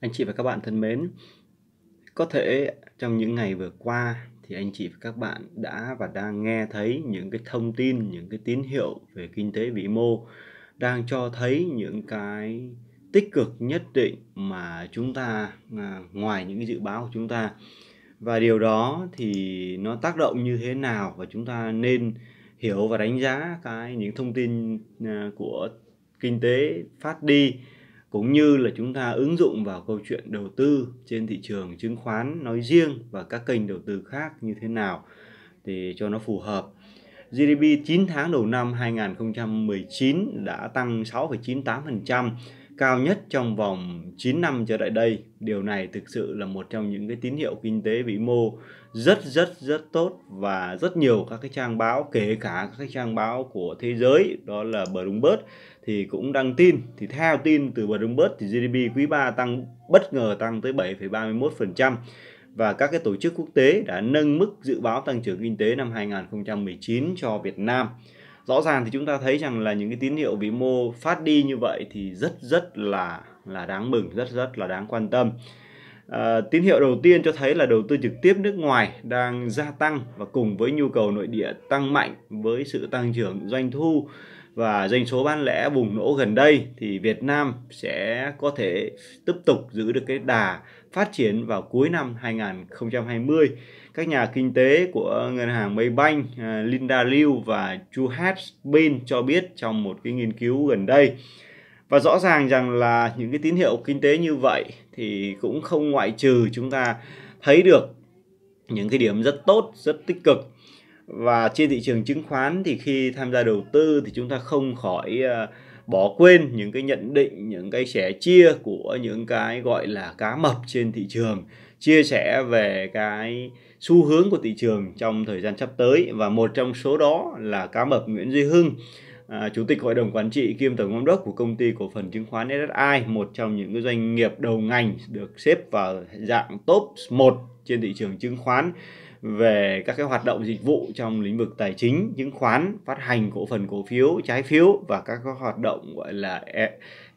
Anh chị và các bạn thân mến, có thể trong những ngày vừa qua thì anh chị và các bạn đã và đang nghe thấy những cái thông tin, những cái tín hiệu về kinh tế vĩ mô đang cho thấy những cái tích cực nhất định mà chúng ta à, ngoài những cái dự báo của chúng ta và điều đó thì nó tác động như thế nào và chúng ta nên hiểu và đánh giá cái những thông tin à, của kinh tế phát đi cũng như là chúng ta ứng dụng vào câu chuyện đầu tư trên thị trường chứng khoán nói riêng và các kênh đầu tư khác như thế nào thì cho nó phù hợp. GDP 9 tháng đầu năm 2019 đã tăng 6,98%, cao nhất trong vòng 9 năm trở lại đây. Điều này thực sự là một trong những cái tín hiệu kinh tế vĩ mô rất rất rất tốt và rất nhiều các cái trang báo kể cả các cái trang báo của thế giới đó là Bloomberg thì cũng đăng tin thì theo tin từ Bloomberg thì GDP quý 3 tăng bất ngờ tăng tới 7,31% và các cái tổ chức quốc tế đã nâng mức dự báo tăng trưởng kinh tế năm 2019 cho Việt Nam rõ ràng thì chúng ta thấy rằng là những cái tín hiệu vĩ mô phát đi như vậy thì rất rất là là đáng mừng rất rất là đáng quan tâm à, tín hiệu đầu tiên cho thấy là đầu tư trực tiếp nước ngoài đang gia tăng và cùng với nhu cầu nội địa tăng mạnh với sự tăng trưởng doanh thu và doanh số bán lẻ bùng nổ gần đây thì Việt Nam sẽ có thể tiếp tục giữ được cái đà phát triển vào cuối năm 2020. Các nhà kinh tế của ngân hàng Maybank à, Linda Liu và Chu Hatbin cho biết trong một cái nghiên cứu gần đây. Và rõ ràng rằng là những cái tín hiệu kinh tế như vậy thì cũng không ngoại trừ chúng ta thấy được những cái điểm rất tốt, rất tích cực và trên thị trường chứng khoán thì khi tham gia đầu tư thì chúng ta không khỏi uh, bỏ quên những cái nhận định những cái sẻ chia của những cái gọi là cá mập trên thị trường chia sẻ về cái xu hướng của thị trường trong thời gian sắp tới và một trong số đó là cá mập Nguyễn Duy Hưng À, Chủ tịch Hội đồng Quản trị kiêm Tổng giám đốc của công ty cổ phần chứng khoán SSI, một trong những cái doanh nghiệp đầu ngành được xếp vào dạng top 1 trên thị trường chứng khoán về các cái hoạt động dịch vụ trong lĩnh vực tài chính, chứng khoán, phát hành cổ phần cổ phiếu, trái phiếu và các cái hoạt động gọi là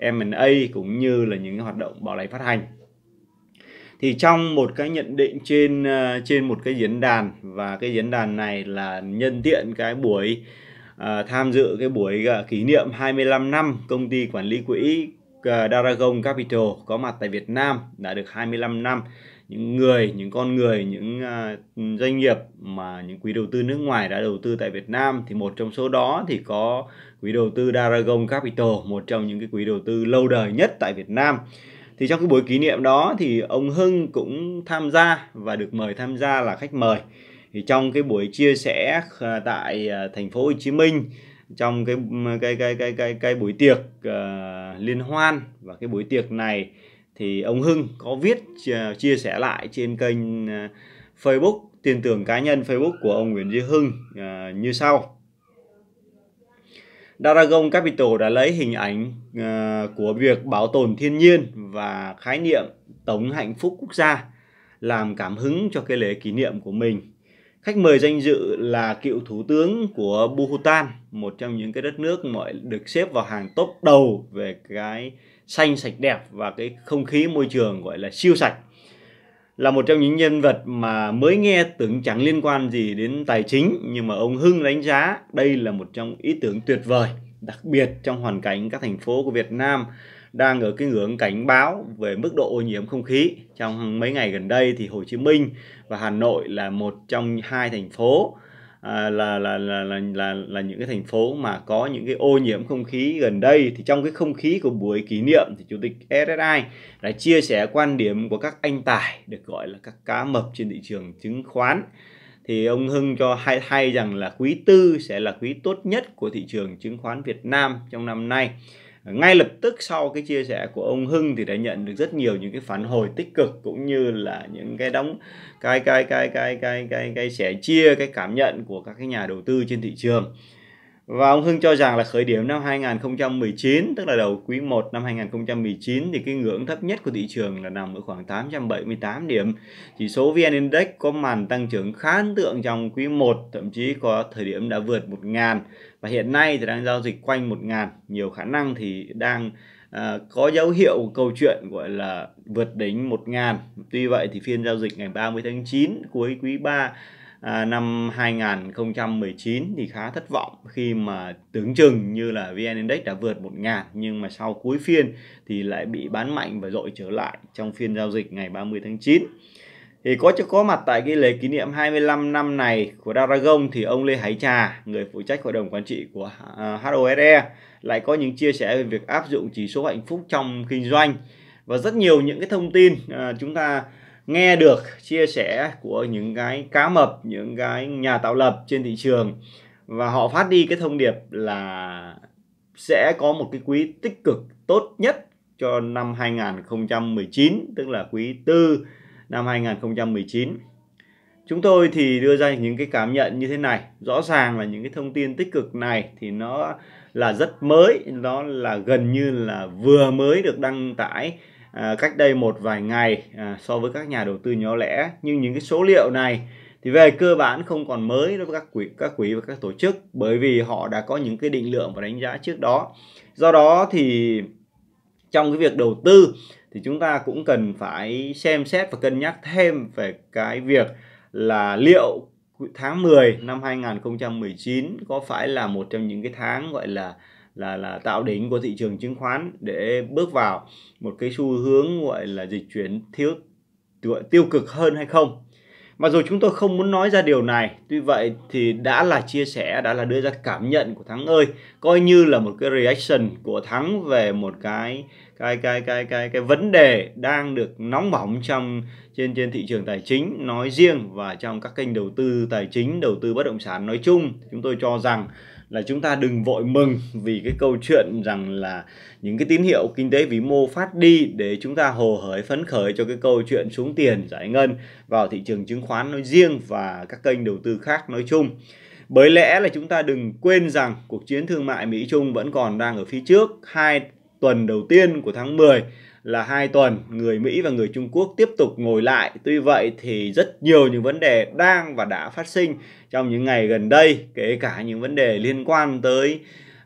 e, M&A cũng như là những hoạt động bảo lãnh phát hành. Thì trong một cái nhận định trên ờ, trên một cái diễn đàn và cái diễn đàn này là nhân tiện cái buổi à, tham dự cái buổi à, kỷ niệm 25 năm công ty quản lý quỹ à, Daragon Capital có mặt tại Việt Nam đã được 25 năm những người những con người những uh, doanh nghiệp mà những quỹ đầu tư nước ngoài đã đầu tư tại Việt Nam thì một trong số đó thì có quỹ đầu tư Daragon Capital một trong những cái quỹ đầu tư lâu đời nhất tại Việt Nam thì trong cái buổi kỷ niệm đó thì ông Hưng cũng tham gia và được mời tham gia là khách mời thì trong cái buổi chia sẻ à, tại à, thành phố Hồ Chí Minh trong cái cái cái cái cái, cái buổi tiệc uh, liên hoan và cái buổi tiệc này thì ông Hưng có viết chia sẻ lại trên kênh à, Facebook tiền tưởng cá nhân Facebook của ông Nguyễn Duy Hưng à, như sau. Daragon Capital đã lấy hình ảnh à, của việc bảo tồn thiên nhiên và khái niệm tổng hạnh phúc quốc gia làm cảm hứng cho cái lễ kỷ niệm của mình. Khách mời danh dự là cựu thủ tướng của Bhutan, một trong những cái đất nước mọi được xếp vào hàng top đầu về cái uh, xanh sạch đẹp và cái không khí môi trường gọi là siêu sạch là một trong những nhân vật mà mới nghe tưởng chẳng liên quan gì đến tài chính nhưng mà ông Hưng đánh giá đây là một trong ý tưởng tuyệt vời đặc biệt trong hoàn cảnh các thành phố của Việt Nam đang ở cái ngưỡng cảnh báo về mức độ ô nhiễm không khí trong mấy ngày gần đây thì Hồ Chí Minh và Hà Nội là một trong hai thành phố À, là, là, là là là là những cái thành phố mà có những cái ô nhiễm không khí gần đây thì trong cái không khí của buổi kỷ niệm thì chủ tịch SSI đã chia sẻ quan điểm của các anh tài được gọi là các cá mập trên thị trường chứng khoán thì ông Hưng cho hay hay rằng là quý tư sẽ là quý tốt nhất của thị trường chứng khoán Việt Nam trong năm nay ngay lập tức sau cái chia sẻ của ông Hưng thì đã nhận được rất nhiều những cái phản hồi tích cực cũng như là những cái đóng cái cái cái cái cái cái cái sẻ chia cái cảm nhận của các cái nhà đầu tư trên thị trường. Và ông Hưng cho rằng là khởi điểm năm 2019, tức là đầu quý 1 năm 2019 thì cái ngưỡng thấp nhất của thị trường là nằm ở khoảng 878 điểm. Chỉ số VN Index có màn tăng trưởng khá ấn tượng trong quý 1, thậm chí có thời điểm đã vượt 1.000 và hiện nay thì đang giao dịch quanh 1 ngàn nhiều khả năng thì đang À, có dấu hiệu câu chuyện gọi là vượt đỉnh 1 ngàn Tuy vậy thì phiên giao dịch ngày 30 tháng 9 cuối quý 3 à, năm 2019 thì khá thất vọng khi mà tưởng chừng như là VN Index đã vượt 1 ngàn nhưng mà sau cuối phiên thì lại bị bán mạnh và dội trở lại trong phiên giao dịch ngày 30 tháng 9. Thì có có mặt tại cái lễ kỷ niệm 25 năm này của Daragon thì ông Lê Hải Trà, người phụ trách hội đồng quản trị của à, HOSE lại có những chia sẻ về việc áp dụng chỉ số hạnh phúc trong kinh doanh và rất nhiều những cái thông tin à, chúng ta nghe được chia sẻ của những cái cá mập, những cái nhà tạo lập trên thị trường và họ phát đi cái thông điệp là sẽ có một cái quý tích cực tốt nhất cho năm 2019 tức là quý tư năm 2019. Chúng tôi thì đưa ra những cái cảm nhận như thế này, rõ ràng là những cái thông tin tích cực này thì nó là rất mới, nó là gần như là vừa mới được đăng tải à, cách đây một vài ngày à, so với các nhà đầu tư nhỏ lẻ, nhưng những cái số liệu này thì về cơ bản không còn mới đối với các quỹ các quỹ và các tổ chức bởi vì họ đã có những cái định lượng và đánh giá trước đó do đó thì trong cái việc đầu tư thì chúng ta cũng cần phải xem xét và cân nhắc thêm về cái việc là liệu tháng 10 năm 2019 có phải là một trong những cái tháng gọi là là là tạo đỉnh của thị trường chứng khoán để bước vào một cái xu hướng gọi là dịch chuyển thiếu tiêu cực hơn hay không Mặc dù chúng tôi không muốn nói ra điều này, tuy vậy thì đã là chia sẻ, đã là đưa ra cảm nhận của Thắng ơi, coi như là một cái reaction của Thắng về một cái cái cái cái cái cái vấn đề đang được nóng bỏng trong trên trên thị trường tài chính nói riêng và trong các kênh đầu tư tài chính, đầu tư bất động sản nói chung. Chúng tôi cho rằng là chúng ta đừng vội mừng vì cái câu chuyện rằng là những cái tín hiệu kinh tế vĩ mô phát đi để chúng ta hồ hởi phấn khởi cho cái câu chuyện xuống tiền giải ngân vào thị trường chứng khoán nói riêng và các kênh đầu tư khác nói chung. Bởi lẽ là chúng ta đừng quên rằng cuộc chiến thương mại Mỹ Trung vẫn còn đang ở phía trước hai tuần đầu tiên của tháng 10 là hai tuần người Mỹ và người Trung Quốc tiếp tục ngồi lại. Tuy vậy thì rất nhiều những vấn đề đang và đã phát sinh trong những ngày gần đây, kể cả những vấn đề liên quan tới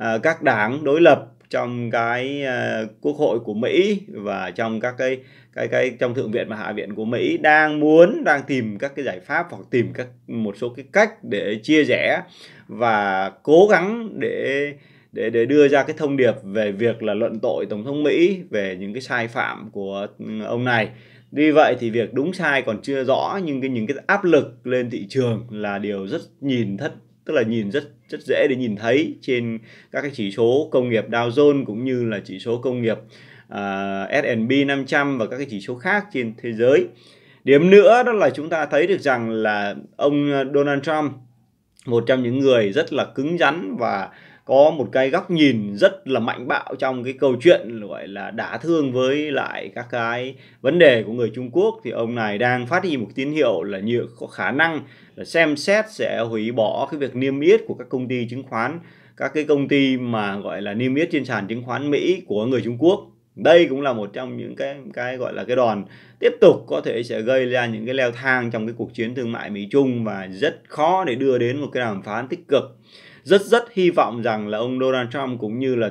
uh, các đảng đối lập trong cái uh, quốc hội của Mỹ và trong các cái cái cái trong thượng viện và hạ viện của Mỹ đang muốn đang tìm các cái giải pháp hoặc tìm các một số cái cách để chia rẽ và cố gắng để để để đưa ra cái thông điệp về việc là luận tội tổng thống Mỹ về những cái sai phạm của ừ, ông này. Vì vậy thì việc đúng sai còn chưa rõ nhưng cái những cái áp lực lên thị trường là điều rất nhìn thất tức là nhìn rất rất dễ để nhìn thấy trên các cái chỉ số công nghiệp Dow Jones cũng như là chỉ số công nghiệp uh, S&P 500 và các cái chỉ số khác trên thế giới. Điểm nữa đó là chúng ta thấy được rằng là ông ờ, Donald Trump một trong những người rất là cứng rắn và có một cái góc nhìn rất là mạnh bạo trong cái câu chuyện gọi là đả thương với lại các cái vấn đề của người Trung Quốc thì ông này đang phát đi một tín hiệu là nhiều có khả năng là xem xét sẽ hủy bỏ cái việc niêm yết của các công ty chứng khoán các cái công ty mà gọi là niêm yết trên sàn chứng khoán Mỹ của người Trung Quốc đây cũng là một trong những cái cái gọi là cái đòn tiếp tục có thể sẽ gây ra những cái leo thang trong cái cuộc chiến thương mại Mỹ Trung và rất khó để đưa đến một cái đàm phán tích cực rất rất hy vọng rằng là ông Donald Trump cũng như là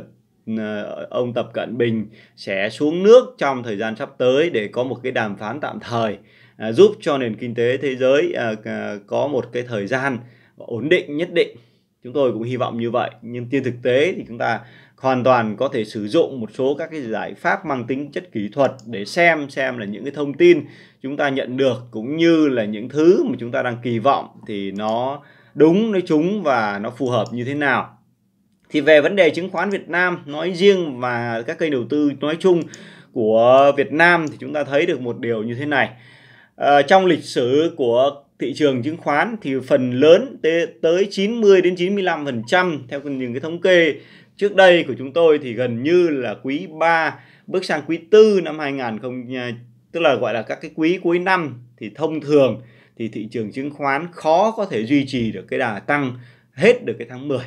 ờ, ông Tập Cận Bình sẽ xuống nước trong thời gian sắp tới để có một cái đàm phán tạm thời à, giúp cho nền kinh tế thế giới à, à, có một cái thời gian ổn định nhất định chúng tôi cũng hy vọng như vậy nhưng trên thực tế thì chúng ta hoàn toàn có thể sử dụng một số các cái giải pháp mang tính chất kỹ thuật để xem xem là những cái thông tin chúng ta nhận được cũng như là những thứ mà chúng ta đang kỳ vọng thì nó đúng nói chúng và nó phù hợp như thế nào thì về vấn đề chứng khoán Việt Nam nói riêng và các kênh đầu tư nói chung của Việt Nam thì chúng ta thấy được một điều như thế này à, trong lịch sử của thị trường chứng khoán thì phần lớn tới 90 đến 95% theo những cái thống kê trước đây của chúng tôi thì gần như là quý 3 bước sang quý 4 năm 2000 không, ờ, tức là gọi là các cái quý cuối năm thì thông thường thì thị trường chứng khoán khó có thể duy trì được cái đà tăng hết được cái tháng 10.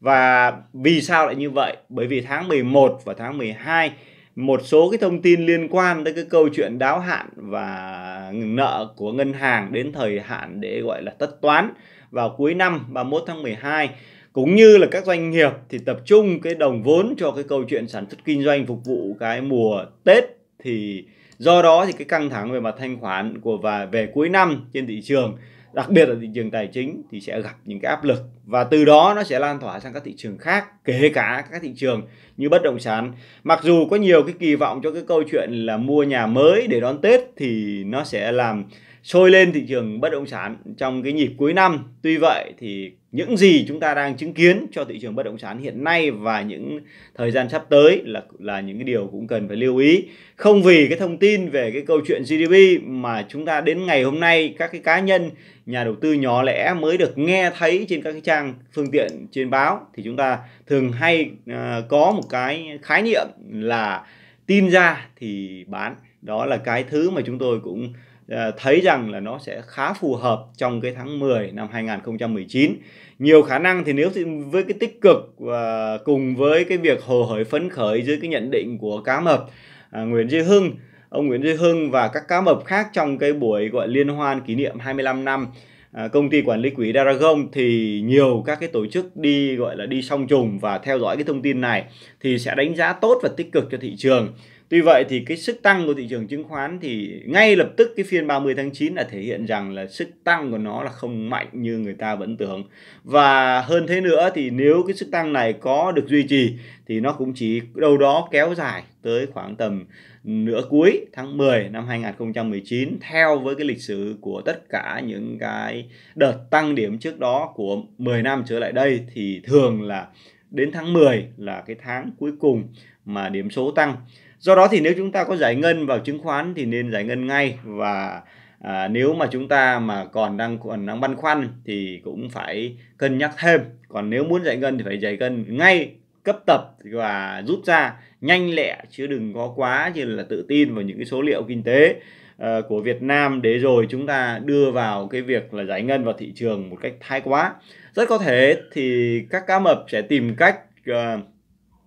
Và vì sao lại như vậy? Bởi vì tháng 11 và tháng 12 một số cái thông tin liên quan tới cái câu chuyện đáo hạn và nợ của ngân hàng đến thời hạn để gọi là tất toán vào cuối năm 31 tháng 12 cũng như là các doanh nghiệp thì tập trung cái đồng vốn cho cái câu chuyện sản xuất kinh doanh phục vụ cái mùa Tết thì do đó thì cái căng thẳng về mặt thanh khoản của và về cuối năm trên thị trường đặc biệt là thị trường tài chính thì sẽ gặp những cái áp lực và từ đó nó sẽ lan tỏa sang các thị trường khác kể cả các thị trường như bất động sản mặc dù có nhiều cái kỳ vọng cho cái câu chuyện là mua nhà mới để đón tết thì nó sẽ làm sôi lên thị trường bất động sản trong cái nhịp cuối năm. Tuy vậy thì những gì chúng ta đang chứng kiến cho thị trường bất động sản hiện nay và những thời gian sắp tới là là những cái điều cũng cần phải lưu ý. Không vì cái thông tin về cái câu chuyện GDP mà chúng ta đến ngày hôm nay các cái cá nhân nhà đầu tư nhỏ lẻ mới được nghe thấy trên các cái trang phương tiện trên báo thì chúng ta thường hay uh, có một cái khái niệm là tin ra thì bán. Đó là cái thứ mà chúng tôi cũng Ờ, thấy rằng là nó sẽ khá phù hợp trong cái tháng 10 năm 2019. Nhiều khả năng thì nếu với cái tích cực và cùng với cái việc hồ hởi phấn khởi dưới cái nhận định của cá mập à, Nguyễn Duy Hưng, ông Nguyễn Duy Hưng và các cá mập khác trong cái buổi gọi liên hoan kỷ niệm 25 năm à, công ty quản lý quỹ Daragon thì nhiều các cái tổ chức đi gọi là đi song trùng và theo dõi cái thông tin này thì sẽ đánh giá tốt và tích cực cho thị trường Tuy vậy thì cái sức tăng của thị trường chứng khoán thì ngay lập tức cái phiên 30 tháng 9 là thể hiện rằng là sức tăng của nó là không mạnh như người ta vẫn tưởng. Và hơn thế nữa thì nếu cái sức tăng này có được duy trì thì nó cũng chỉ đâu đó kéo dài tới khoảng tầm nửa cuối tháng 10 năm 2019 theo với cái lịch sử của tất cả những cái đợt tăng điểm trước đó của 10 năm trở lại đây thì thường là đến tháng 10 là cái tháng cuối cùng mà điểm số tăng do đó thì nếu chúng ta có giải ngân vào chứng khoán thì nên giải ngân ngay và à, nếu mà chúng ta mà còn đang còn đang băn khoăn thì cũng phải cân nhắc thêm còn nếu muốn giải ngân thì phải giải ngân ngay cấp tập và rút ra nhanh lẹ chứ đừng có quá như là tự tin vào những cái số liệu kinh tế uh, của Việt Nam để rồi chúng ta đưa vào cái việc là giải ngân vào thị trường một cách thái quá rất có thể thì các cá mập sẽ tìm cách uh,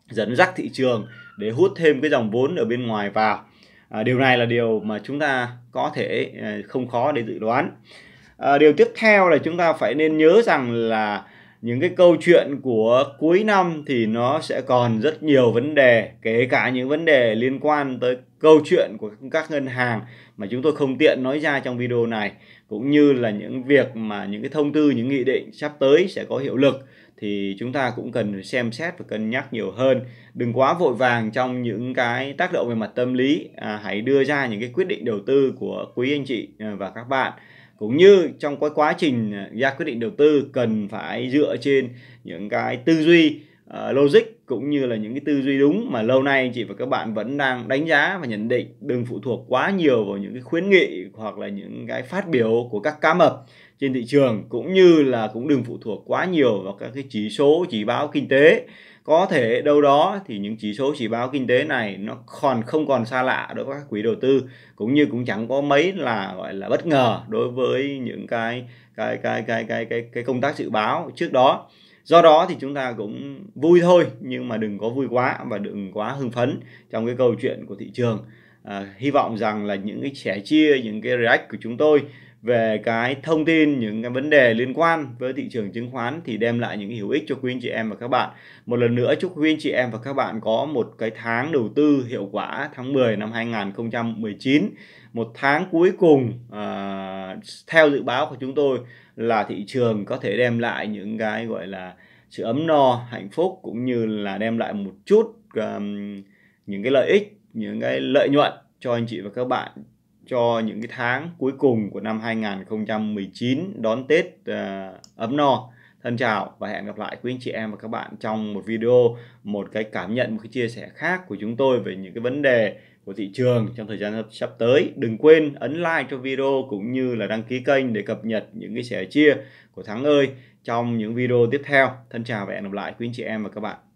dẫn dắt thị trường để hút thêm cái dòng vốn ở bên ngoài vào à, điều này là điều mà chúng ta có thể à, không khó để dự đoán à, điều tiếp theo là chúng ta phải nên nhớ rằng là những cái câu chuyện của cuối năm thì nó sẽ còn rất nhiều vấn đề kể cả những vấn đề liên quan tới câu chuyện của các ngân hàng mà chúng tôi không tiện nói ra trong video này cũng như là những việc mà những cái thông tư những nghị định sắp tới sẽ có hiệu lực thì chúng ta cũng cần xem xét và cân nhắc nhiều hơn đừng quá vội vàng trong những cái tác động về mặt tâm lý à, hãy đưa ra những cái quyết định đầu tư của quý anh chị à, và các bạn cũng như trong cái quá trình à, ra quyết định đầu tư cần phải dựa trên những cái tư duy uh, logic cũng như là những cái tư duy đúng mà lâu nay chị và các bạn vẫn đang đánh giá và nhận định đừng phụ thuộc quá nhiều vào những cái khuyến nghị hoặc là những cái phát biểu của các cá mập trên thị trường cũng như là cũng đừng phụ thuộc quá nhiều vào các cái chỉ số chỉ báo kinh tế có thể đâu đó thì những chỉ số chỉ báo kinh tế này nó còn không còn xa lạ đối với các quỹ đầu tư cũng như cũng chẳng có mấy là gọi là bất ngờ đối với những cái cái cái cái cái cái, cái công tác dự báo trước đó do đó thì chúng ta cũng vui thôi nhưng mà đừng có vui quá và đừng quá hưng phấn trong cái câu chuyện của thị trường à, hy vọng rằng là những cái sẻ chia những cái react của chúng tôi về cái thông tin những cái vấn đề liên quan với thị trường chứng khoán thì đem lại những hữu ích cho quý anh chị em và các bạn. Một lần nữa chúc quý anh chị em và các bạn có một cái tháng đầu tư hiệu quả tháng 10 năm 2019, một tháng cuối cùng à, theo dự báo của chúng tôi là thị trường có thể đem lại những cái gọi là sự ấm no, hạnh phúc cũng như là đem lại một chút um, những cái lợi ích, những cái lợi nhuận cho anh chị và các bạn cho những cái tháng cuối cùng của năm 2019 đón Tết uh, ấm no. Thân chào và hẹn gặp lại quý anh chị em và các bạn trong một video, một cái cảm nhận, một cái chia sẻ khác của chúng tôi về những cái vấn đề của thị trường trong thời gian sắp tới. Đừng quên ấn like cho video cũng như là đăng ký kênh để cập nhật những cái sẻ chia của Thắng ơi trong những video tiếp theo. Thân chào và hẹn gặp lại quý anh chị em và các bạn.